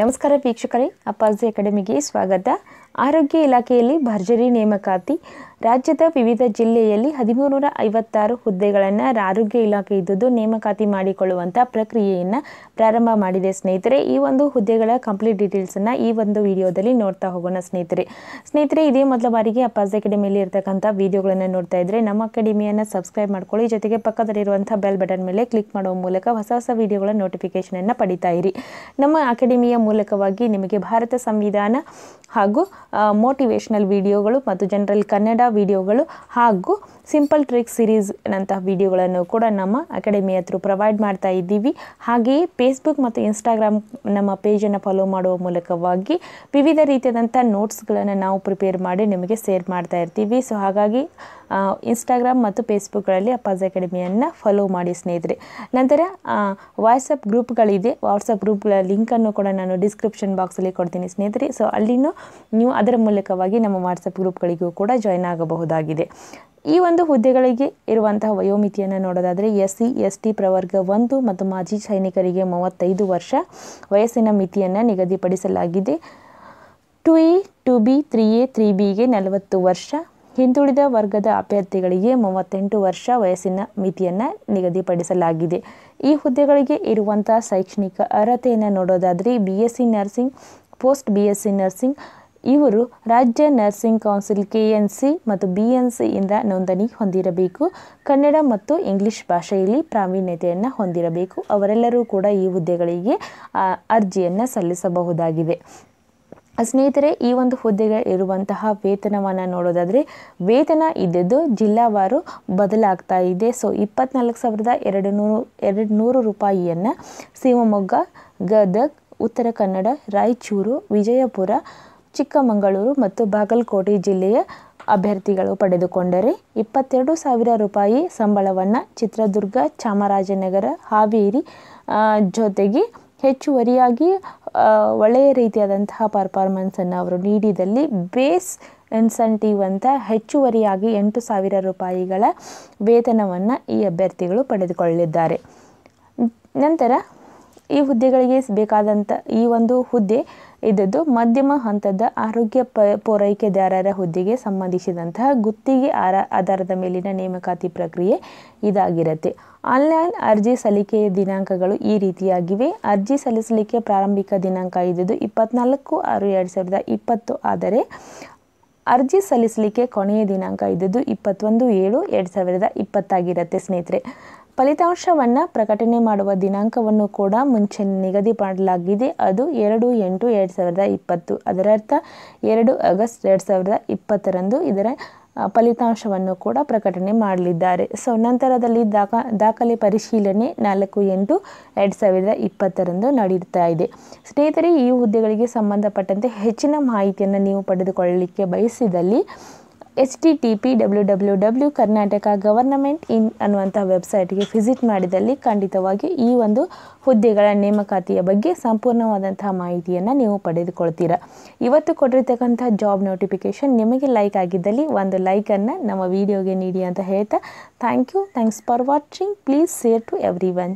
ನಮಸ್ಕಾರ ವೀಕ್ಷಕರೇ ಅಪ್ಪಾಜಿ ಅಕಾಡೆಮಿಗೆ ಸ್ವಾಗತ ಆರೋಗ್ಯ ಇಲಾಖೆಯಲ್ಲಿ ಭರ್ಜರಿ ನೇಮಕಾತಿ ರಾಜ್ಯದ ವಿವಿಧ ಜಿಲ್ಲೆಯಲ್ಲಿ ಹದಿಮೂರು ಐವತ್ತಾರು ಹುದ್ದೆಗಳನ್ನು ಆರೋಗ್ಯ ಇಲಾಖೆ ಇದ್ದದ್ದು ನೇಮಕಾತಿ ಮಾಡಿಕೊಳ್ಳುವಂಥ ಪ್ರಕ್ರಿಯೆಯನ್ನು ಪ್ರಾರಂಭ ಮಾಡಿದೆ ಸ್ನೇಹಿತರೆ ಈ ಒಂದು ಹುದ್ದೆಗಳ ಕಂಪ್ಲೀಟ್ ಡೀಟೇಲ್ಸನ್ನು ಈ ಒಂದು ವಿಡಿಯೋದಲ್ಲಿ ನೋಡ್ತಾ ಹೋಗೋಣ ಸ್ನೇಹಿತರೆ ಸ್ನೇಹಿತರೆ ಇದೇ ಮೊದಲ ಬಾರಿಗೆ ಅಪ್ಪಾಸ್ ಅಕಾಡೆಮಿಯಲ್ಲಿ ಇರತಕ್ಕಂಥ ವಿಡಿಯೋಗಳನ್ನು ನೋಡ್ತಾ ಇದ್ದರೆ ನಮ್ಮ ಅಕಾಡೆಮಿಯನ್ನು ಸಬ್ಸ್ಕ್ರೈಬ್ ಮಾಡ್ಕೊಳ್ಳಿ ಜೊತೆಗೆ ಪಕ್ಕದಲ್ಲಿರುವಂಥ ಬೆಲ್ ಬಟನ್ ಮೇಲೆ ಕ್ಲಿಕ್ ಮಾಡುವ ಮೂಲಕ ಹೊಸ ಹೊಸ ವಿಡಿಯೋಗಳ ನೋಟಿಫಿಕೇಷನನ್ನು ಪಡಿತಾ ಇರಿ ನಮ್ಮ ಅಕಾಡೆಮಿಯ ಮೂಲಕವಾಗಿ ನಿಮಗೆ ಭಾರತ ಸಂವಿಧಾನ ಹಾಗೂ ಮೋಟಿವೇಶ್ನಲ್ ವಿಡಿಯೋಗಳು ಮತ್ತು ಜನರಲ್ ಕನ್ನಡ ವಿಡಿಯೋಗಳು ಹಾಗೂ ಸಿಂಪಲ್ ಟ್ರಿಕ್ ಸಿರೀಸ್ನಂತಹ ವಿಡಿಯೋಗಳನ್ನು ಕೂಡ ನಮ್ಮ ಅಕಾಡೆಮಿ ಹತ್ರ ಪ್ರೊವೈಡ್ ಮಾಡ್ತಾ ಇದ್ದೀವಿ ಹಾಗೆಯೇ ಫೇಸ್ಬುಕ್ ಮತ್ತು ಇನ್ಸ್ಟಾಗ್ರಾಮ್ ನಮ್ಮ ಪೇಜನ್ನು ಫಾಲೋ ಮಾಡುವ ಮೂಲಕವಾಗಿ ವಿವಿಧ ರೀತಿಯಾದಂಥ ನೋಟ್ಸ್ಗಳನ್ನು ನಾವು ಪ್ರಿಪೇರ್ ಮಾಡಿ ನಿಮಗೆ ಸೇರ್ ಮಾಡ್ತಾ ಇರ್ತೀವಿ ಸೊ ಹಾಗಾಗಿ ಇನ್ಸ್ಟಾಗ್ರಾಮ್ ಮತ್ತು ಫೇಸ್ಬುಕ್ಗಳಲ್ಲಿ ಅಪ್ಪಾಜ್ ಅಕಾಡೆಮಿಯನ್ನು ಫಾಲೋ ಮಾಡಿ ಸ್ನೇಹಿತರೆ ನಂತರ ವಾಟ್ಸಪ್ ಗ್ರೂಪ್ಗಳಿದೆ ವಾಟ್ಸಪ್ ಗ್ರೂಪ್ಗಳ ಲಿಂಕನ್ನು ಕೂಡ ನಾನು ಡಿಸ್ಕ್ರಿಪ್ಷನ್ ಬಾಕ್ಸಲ್ಲಿ ಕೊಡ್ತೀನಿ ಸ್ನೇಹಿತರೆ ಸೊ ಅಲ್ಲಿನೂ ನೀವು ಅದರ ಮೂಲಕವಾಗಿ ನಮ್ಮ ವಾಟ್ಸಪ್ ಗ್ರೂಪ್ಗಳಿಗೂ ಕೂಡ ಜಾಯ್ನ್ ಆಗಬಹುದಾಗಿದೆ ಈ ಒಂದು ಹುದ್ದೆಗಳಿಗೆ ಇರುವಂತಹ ವಯೋಮಿತಿಯನ್ನು ನೋಡೋದಾದರೆ ಎಸ್ ಸಿ ಎಸ್ ಟಿ ಪ್ರವರ್ಗ ಒಂದು ಮತ್ತು ಮಾಜಿ ಸೈನಿಕರಿಗೆ ಮೂವತ್ತೈದು ವರ್ಷ ವಯಸ್ಸಿನ ಮಿತಿಯನ್ನು ನಿಗದಿಪಡಿಸಲಾಗಿದೆ two E two B three A three ಬಿಗೆ ನಲವತ್ತು ವರ್ಷ ಹಿಂದುಳಿದ ವರ್ಗದ ಅಭ್ಯರ್ಥಿಗಳಿಗೆ ಮೂವತ್ತೆಂಟು ವರ್ಷ ವಯಸ್ಸಿನ ಮಿತಿಯನ್ನು ನಿಗದಿಪಡಿಸಲಾಗಿದೆ ಈ ಹುದ್ದೆಗಳಿಗೆ ಇರುವಂತಹ ಶೈಕ್ಷಣಿಕ ಅರ್ಹತೆಯನ್ನು ನೋಡೋದಾದರೆ B S C nursing post B S C nursing ಇವರು ರಾಜ್ಯ nursing council K N C ಮತ್ತು ಬಿ ಎನ್ ಸಿಯಿಂದ ನೋಂದಣಿ ಹೊಂದಿರಬೇಕು ಕನ್ನಡ ಮತ್ತು ಇಂಗ್ಲಿಷ್ ಭಾಷೆಯಲ್ಲಿ ಪ್ರಾವೀಣ್ಯತೆಯನ್ನು ಹೊಂದಿರಬೇಕು ಅವರೆಲ್ಲರೂ ಕೂಡ ಈ ಹುದ್ದೆಗಳಿಗೆ ಅರ್ಜಿಯನ್ನು ಸಲ್ಲಿಸಬಹುದಾಗಿದೆ ಸ್ನೇಹಿತರೆ ಈ ಒಂದು ಹುದ್ದೆಗೆ ಇರುವಂತಹ ವೇತನವನ್ನು ನೋಡೋದಾದರೆ ವೇತನ ಇದ್ದದ್ದು ಜಿಲ್ಲಾವಾರು ಬದಲಾಗ್ತಾ ಇದೆ ಸೊ ಇಪ್ಪತ್ನಾಲ್ಕು ಸಾವಿರದ ಎರಡು ನೂರು ಎರಡು ನೂರು ರೂಪಾಯಿಯನ್ನು ಶಿವಮೊಗ್ಗ ಗದಗ್ ಉತ್ತರ ಕನ್ನಡ ರಾಯಚೂರು ವಿಜಯಪುರ ಚಿಕ್ಕಮಗಳೂರು ಮತ್ತು ಬಾಗಲಕೋಟೆ ಜಿಲ್ಲೆಯ ಅಭ್ಯರ್ಥಿಗಳು ಪಡೆದುಕೊಂಡರೆ ಇಪ್ಪತ್ತೆರಡು ಸಾವಿರ ರೂಪಾಯಿ ಸಂಬಳವನ್ನು ಚಿತ್ರದುರ್ಗ ಚಾಮರಾಜನಗರ ಹಾವೇರಿ ಜೊತೆಗೆ ಹೆಚ್ಚುವರಿಯಾಗಿ ಒಳ್ಳೆಯ ರೀತಿಯಾದಂತಹ ಪರ್ಫಾರ್ಮೆನ್ಸನ್ನು ಅವರು ನೀಡಿದಲ್ಲಿ ಬೇಸ್ ಇನ್ಸೆಂಟಿವ್ ಅಂತ ಹೆಚ್ಚುವರಿಯಾಗಿ ಎಂಟು ಸಾವಿರ ರೂಪಾಯಿಗಳ ವೇತನವನ್ನು ಈ ಅಭ್ಯರ್ಥಿಗಳು ಪಡೆದುಕೊಳ್ಳಲಿದ್ದಾರೆ ನಂತರ ಈ ಹುದ್ದೆಗಳಿಗೆ ಬೇಕಾದಂಥ ಈ ಒಂದು ಹುದ್ದೆ ಇದ್ದದ್ದು ಮಧ್ಯಮ ಹಂತದ ಆರೋಗ್ಯ ಪ ಪೂರೈಕೆದಾರರ ಹುದ್ದೆಗೆ ಸಂಬಂಧಿಸಿದಂತಹ ಗುತ್ತಿಗೆ ಆರ ಆಧಾರದ ಮೇಲಿನ ನೇಮಕಾತಿ ಪ್ರಕ್ರಿಯೆ ಇದಾಗಿರುತ್ತೆ ಆನ್ಲೈನ್ ಅರ್ಜಿ ಸಲ್ಲಿಕೆಯ ದಿನಾಂಕಗಳು ಈ ರೀತಿಯಾಗಿವೆ ಅರ್ಜಿ ಸಲ್ಲಿಸಲಿಕ್ಕೆ ಪ್ರಾರಂಭಿಕ ದಿನಾಂಕ ಇದ್ದದ್ದು ಇಪ್ಪತ್ನಾಲ್ಕು ಆರು ಎರಡು ಸಾವಿರದ ಇಪ್ಪತ್ತು ಆದರೆ ಅರ್ಜಿ ಸಲ್ಲಿಸಲಿಕ್ಕೆ ಕೊನೆಯ ದಿನಾಂಕ ಇದ್ದದ್ದು ಇಪ್ಪತ್ತೊಂದು ಏಳು ಎರಡು ಸಾವಿರದ ಇಪ್ಪತ್ತಾಗಿರುತ್ತೆ ಸ್ನೇಹಿತರೆ ಫಲಿತಾಂಶವನ್ನು ಪ್ರಕಟಣೆ ಮಾಡುವ ದಿನಾಂಕವನ್ನು ಕೂಡ ಮುಂಚೆ ನಿಗದಿ ಮಾಡಲಾಗಿದೆ ಅದು ಎರಡು ಎಂಟು ಎರಡು ಸಾವಿರದ ಇಪ್ಪತ್ತು ಅದರರ್ಥ ಎರಡು ಆಗಸ್ಟ್ ಎರಡು ಸಾವಿರದ ಇಪ್ಪತ್ತರಂದು ಇದರ ಫಲಿತಾಂಶವನ್ನು ಕೂಡ ಪ್ರಕಟಣೆ ಮಾಡಲಿದ್ದಾರೆ ಸೊ ನಂತರದಲ್ಲಿ ದಾಖ ದಾಖಲೆ ಪರಿಶೀಲನೆ ನಾಲ್ಕು ಎಂಟು ಎರಡು ಸಾವಿರದ ಇಪ್ಪತ್ತರಂದು ನಡೆಯುತ್ತಾ ಇದೆ ಸ್ನೇಹಿತರೆ ಈ ಹುದ್ದೆಗಳಿಗೆ ಸಂಬಂಧಪಟ್ಟಂತೆ ಹೆಚ್ಚಿನ ಮಾಹಿತಿಯನ್ನು ನೀವು ಪಡೆದುಕೊಳ್ಳಲಿಕ್ಕೆ ಬಯಸಿದಲ್ಲಿ H T T P W W W Karnataka government in ಅನ್ನುವಂಥ ವೆಬ್ಸೈಟ್ಗೆ ವಿಸಿಟ್ ಮಾಡಿದಲ್ಲಿ ಖಂಡಿತವಾಗಿ ಈ ಒಂದು ಹುದ್ದೆಗಳ ನೇಮಕಾತಿಯ ಬಗ್ಗೆ ಸಂಪೂರ್ಣವಾದಂತಹ ಮಾಹಿತಿಯನ್ನು ನೀವು ಪಡೆದುಕೊಳ್ತೀರಾ ಇವತ್ತು ಕೊಟ್ಟಿರ್ತಕ್ಕಂಥ ಜಾಬ್ ನೋಟಿಫಿಕೇಷನ್ ನಿಮಗೆ ಲೈಕ್ ಆಗಿದ್ದಲ್ಲಿ ಒಂದು ಲೈಕನ್ನು ನಮ್ಮ ವಿಡಿಯೋಗೆ ನೀಡಿ ಅಂತ ಹೇಳ್ತಾ thank you thanks for watching please share to every one